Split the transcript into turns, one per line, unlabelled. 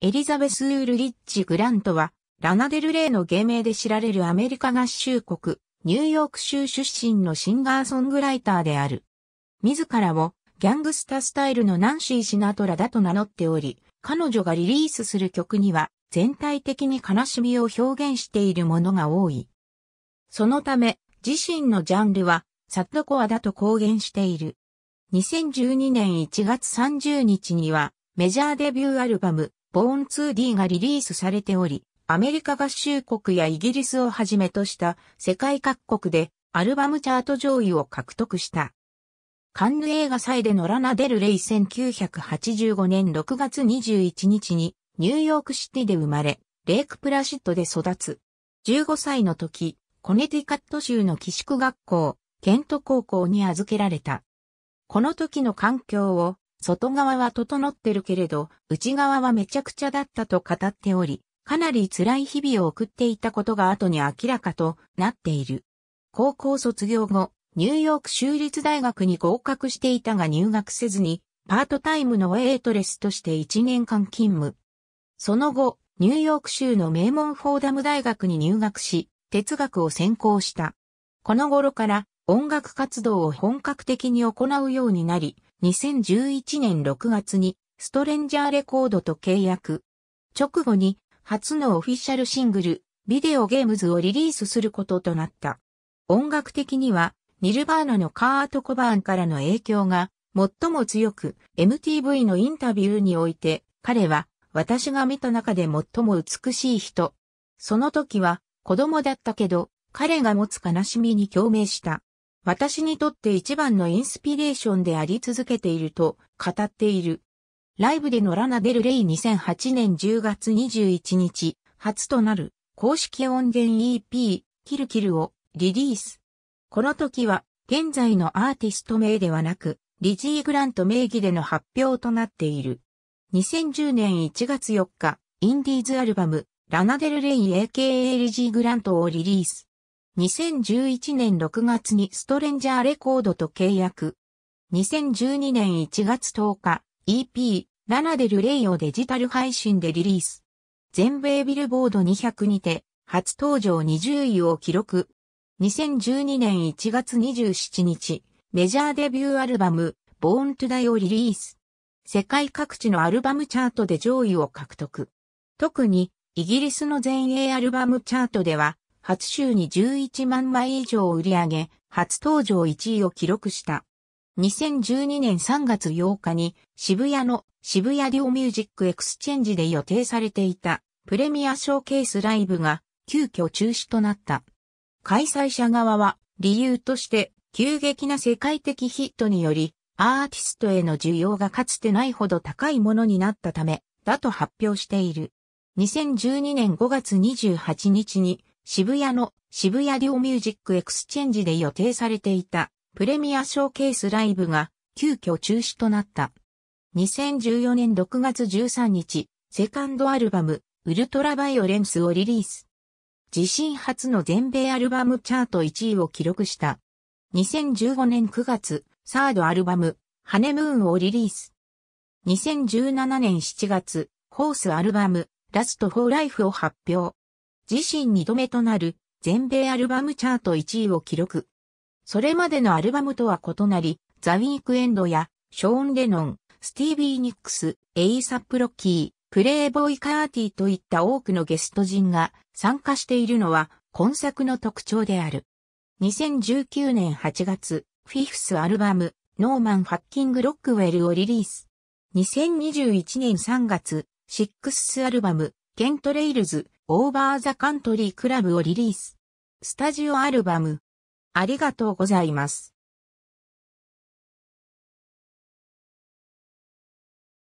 エリザベス・ウールリッチ・グラントは、ラナデル・レイの芸名で知られるアメリカ合衆国、ニューヨーク州出身のシンガーソングライターである。自らをギャングスタスタイルのナンシー・シナトラだと名乗っており、彼女がリリースする曲には全体的に悲しみを表現しているものが多い。そのため、自身のジャンルはサッドコアだと公言している。2012年1月30日にはメジャーデビューアルバムボーン 2D がリリースされており、アメリカ合衆国やイギリスをはじめとした世界各国でアルバムチャート上位を獲得した。カンヌ映画祭でのラナ・デル・レイ1985年6月21日にニューヨークシティで生まれ、レイクプラシットで育つ。15歳の時、コネティカット州の寄宿学校、ケント高校に預けられた。この時の環境を外側は整ってるけれど、内側はめちゃくちゃだったと語っており、かなり辛い日々を送っていたことが後に明らかとなっている。高校卒業後、ニューヨーク州立大学に合格していたが入学せずに、パートタイムのウェイトレスとして1年間勤務。その後、ニューヨーク州の名門フォーダム大学に入学し、哲学を専攻した。この頃から音楽活動を本格的に行うようになり、2011年6月にストレンジャーレコードと契約。直後に初のオフィシャルシングル、ビデオゲームズをリリースすることとなった。音楽的には、ニルバーナのカート・コバーンからの影響が最も強く、MTV のインタビューにおいて、彼は私が見た中で最も美しい人。その時は子供だったけど、彼が持つ悲しみに共鳴した。私にとって一番のインスピレーションであり続けていると語っている。ライブでのラナデルレイ2008年10月21日、初となる公式音源 EP キルキルをリリース。この時は現在のアーティスト名ではなく、リジー・グラント名義での発表となっている。2010年1月4日、インディーズアルバム、ラナデルレイ AKA リジー・グラントをリリース。2011年6月にストレンジャーレコードと契約。2012年1月10日、EP、ラナデルレイをデジタル配信でリリース。全米ビルボード200にて、初登場20位を記録。2012年1月27日、メジャーデビューアルバム、ボーントゥダイをリリース。世界各地のアルバムチャートで上位を獲得。特に、イギリスの全英アルバムチャートでは、初週に11万枚以上を売り上げ、初登場1位を記録した。2012年3月8日に渋谷の渋谷リオミュージックエクスチェンジで予定されていたプレミアショーケースライブが急遽中止となった。開催者側は理由として急激な世界的ヒットによりアーティストへの需要がかつてないほど高いものになったためだと発表している。2012年5月28日に渋谷の渋谷デオミュージックエクスチェンジで予定されていたプレミアショーケースライブが急遽中止となった。2014年6月13日、セカンドアルバム、ウルトラバイオレンスをリリース。自身初の全米アルバムチャート1位を記録した。2015年9月、サードアルバム、ハネムーンをリリース。2017年7月、ホースアルバム、ラストフォーライフを発表。自身2度目となる全米アルバムチャート1位を記録。それまでのアルバムとは異なり、ザ・ウィークエンドやショーン・レノン、スティービー・ニックス、エイサップ・ロッキー、プレイボーイ・カーティといった多くのゲスト陣が参加しているのは今作の特徴である。2019年8月、フィフスアルバム、ノーマン・ハッキング・ロックウェルをリリース。2021年3月、シックスアルバム、ケントレイルズ、オーバーザカントリークラブをリリース。スタジオアルバム。ありがとうございます。